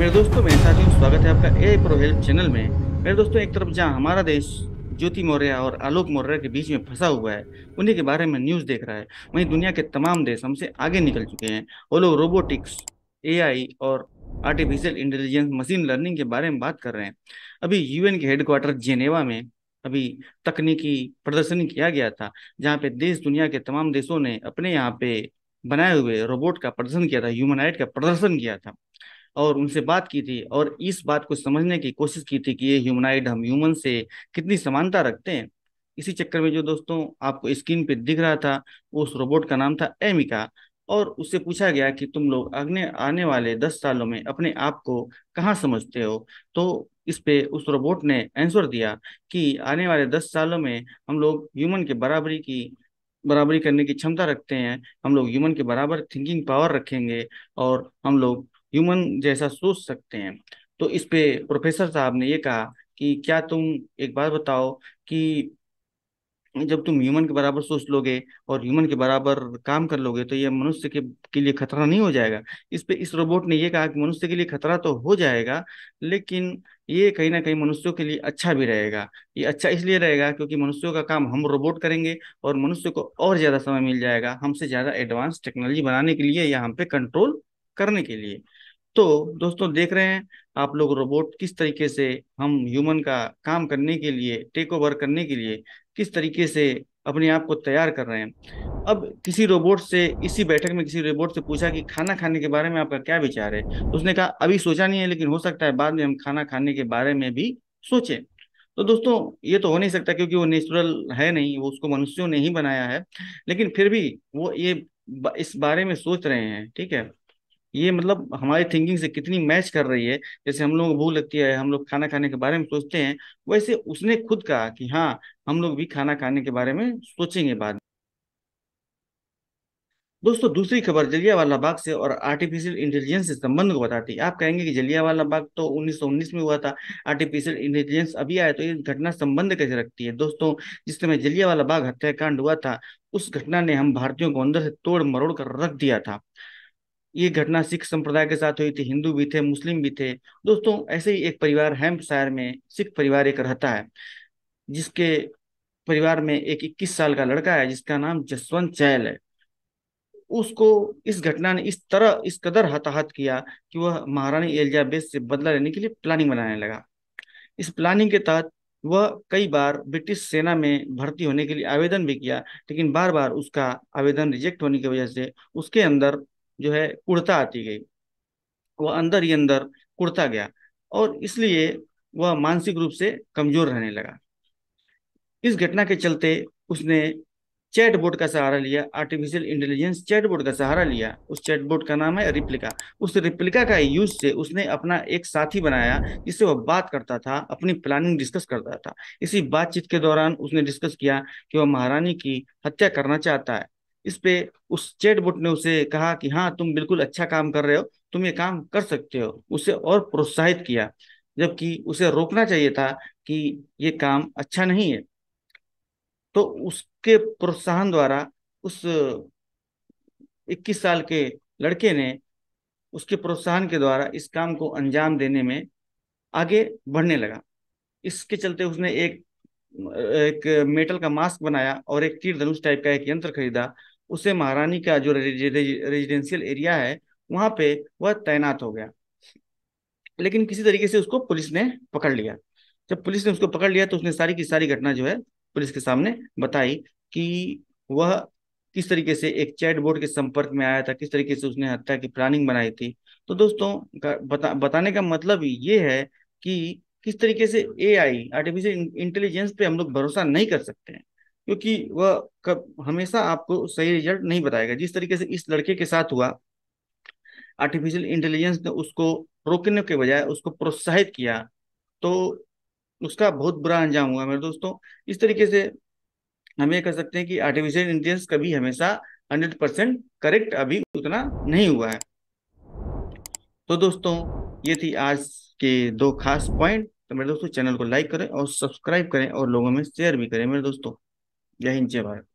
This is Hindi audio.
मेरे दोस्तों मेरे साथियों स्वागत है आपका ए प्रो हेल्प चैनल में मेरे दोस्तों एक तरफ जहां हमारा देश ज्योति मौर्य और आलोक मौर्य के बीच में फंसा हुआ है उन्हीं के बारे में न्यूज़ देख रहा है वहीं दुनिया के तमाम देश हमसे आगे निकल चुके हैं वो लोग रोबोटिक्स ए और आर्टिफिशियल इंटेलिजेंस मशीन लर्निंग के बारे में बात कर रहे हैं अभी यू के हेडक्वार्टर जेनेवा में अभी तकनीकी प्रदर्शन किया गया था जहाँ पे देश दुनिया के तमाम देशों ने अपने यहाँ पे बनाए हुए रोबोट का प्रदर्शन किया था ह्यूमन राइट का प्रदर्शन किया था और उनसे बात की थी और इस बात को समझने की कोशिश की थी कि ये ह्यूमनाइड हम ह्यूमन से कितनी समानता रखते हैं इसी चक्कर में जो दोस्तों आपको स्क्रीन पे दिख रहा था उस रोबोट का नाम था एमिका और उससे पूछा गया कि तुम लोग अगले आने वाले दस सालों में अपने आप को कहाँ समझते हो तो इस पे उस रोबोट ने आंसर दिया कि आने वाले दस सालों में हम लोग ह्यूमन के बराबरी की बराबरी करने की क्षमता रखते हैं हम लोग ह्यूमन के बराबर थिंकिंग पावर रखेंगे और हम लोग ह्यूमन जैसा सोच सकते हैं तो इस पे प्रोफेसर साहब ने ये कहा कि क्या तुम एक बात बताओ कि जब तुम ह्यूमन के बराबर सोच लोगे और ह्यूमन के बराबर काम कर लोगे तो ये मनुष्य के के लिए खतरा नहीं हो जाएगा इस पे इस रोबोट ने ये कहा कि मनुष्य के लिए खतरा तो हो जाएगा लेकिन ये कहीं ना कहीं मनुष्यों के लिए अच्छा भी रहेगा ये अच्छा इसलिए रहेगा क्योंकि मनुष्यों का काम हम रोबोट करेंगे और मनुष्य को और ज़्यादा समय मिल जाएगा हमसे ज़्यादा एडवांस टेक्नोलॉजी बनाने के लिए या हम पे कंट्रोल करने के लिए तो दोस्तों देख रहे हैं आप लोग रोबोट किस तरीके से हम ह्यूमन का काम करने के लिए टेक ओवर करने के लिए किस तरीके से अपने आप को तैयार कर रहे हैं अब किसी रोबोट से इसी बैठक में किसी रोबोट से पूछा कि खाना खाने के बारे में आपका क्या विचार है तो उसने कहा अभी सोचा नहीं है लेकिन हो सकता है बाद में हम खाना खाने के बारे में भी सोचें तो दोस्तों ये तो हो नहीं सकता क्योंकि वो नेचुरल है नहीं वो उसको मनुष्यों ने ही बनाया है लेकिन फिर भी वो ये इस बारे में सोच रहे हैं ठीक है ये मतलब हमारी थिंकिंग से कितनी मैच कर रही है जैसे हम लोगों को भूख लगती है हम लोग खाना खाने के बारे में सोचते हैं वैसे उसने खुद कहा कि हाँ हम लोग भी खाना खाने के बारे में सोचेंगे बाद दोस्तों दूसरी खबर जलियावाला बाग से और आर्टिफिशियल इंटेलिजेंस से संबंध को बताती है आप कहेंगे कि जलियावाला बाग तो 1919 में हुआ था आर्टिफिशियल इंटेलिजेंस अभी आया तो ये घटना संबंध कैसे रखती है दोस्तों जिस समय जलियावाला बाग हत्याकांड हुआ था उस घटना ने हम भारतीयों को अंदर से तोड़ मरोड़ कर रख दिया था ये घटना सिख संप्रदाय के साथ हुई थी हिंदू भी थे मुस्लिम भी थे दोस्तों ऐसे ही एक परिवार हेम्पशायर में सिख परिवार एक रहता है जिसके परिवार में एक 21 साल का लड़का है जिसका नाम जसवंत चैल है उसको इस घटना ने इस तरह इस कदर हताहत किया कि वह महारानी एलिजाबेथ से बदला लेने के लिए प्लानिंग बनाने लगा इस प्लानिंग के तहत वह कई बार ब्रिटिश सेना में भर्ती होने के लिए आवेदन भी किया लेकिन बार बार उसका आवेदन रिजेक्ट होने की वजह से उसके अंदर जो है कुर्ता आती गई वह अंदर ही अंदर कुर्ता गया और इसलिए वह मानसिक रूप से कमजोर रहने लगा इस घटना के चलते उसने चैट बोर्ड का सहारा लिया आर्टिफिशियल इंटेलिजेंस चैट बोर्ड का सहारा लिया उस चैट बोर्ड का नाम है रिप्लिका उस रिप्लिका का यूज से उसने अपना एक साथी बनाया जिससे वह बात करता था अपनी प्लानिंग डिस्कस करता था इसी बातचीत के दौरान उसने डिस्कस किया कि वह महारानी की हत्या करना चाहता है इस पे उस बुट ने उसे कहा कि हाँ तुम बिल्कुल अच्छा काम कर रहे हो तुम ये काम कर सकते हो उसे और प्रोत्साहित किया जबकि उसे रोकना चाहिए था कि ये काम अच्छा नहीं है तो उसके प्रोत्साहन द्वारा उस 21 साल के लड़के ने उसके प्रोत्साहन के द्वारा इस काम को अंजाम देने में आगे बढ़ने लगा इसके चलते उसने एक एक मेटल का मास्क बनाया और एक तीर धनुष टाइप का एक यंत्र खरीदा उसे महारानी का जो रेजिडेंशियल एरिया है वहां पे वह तैनात हो गया लेकिन किसी तरीके से उसको पुलिस ने पकड़ लिया जब पुलिस ने उसको पकड़ लिया तो उसने सारी की सारी घटना जो है पुलिस के सामने बताई कि वह किस तरीके से एक चैट बोर्ड के संपर्क में आया था किस तरीके से उसने हत्या की प्लानिंग बनाई थी तो दोस्तों बता, बताने का मतलब ये है कि किस तरीके से एआई आर्टिफिशियल इंटेलिजेंस पे हम लोग भरोसा नहीं कर सकते हैं क्योंकि वह कब हमेशा आपको सही रिजल्ट नहीं बताएगा जिस तरीके से इस लड़के के साथ हुआ आर्टिफिशियल इंटेलिजेंस ने उसको रोकने के बजाय उसको प्रोत्साहित किया तो उसका बहुत बुरा अंजाम हुआ मेरे दोस्तों इस तरीके से हम ये कह सकते हैं कि आर्टिफिशियल इंटेलिजेंस कभी हमेशा हंड्रेड परसेंट करेक्ट अभी उतना नहीं हुआ है तो दोस्तों ये थी आज के दो खास पॉइंट तो मेरे दोस्तों चैनल को लाइक करें और सब्सक्राइब करें और लोगों में शेयर भी करें मेरे दोस्तों जय हिंद जय भारत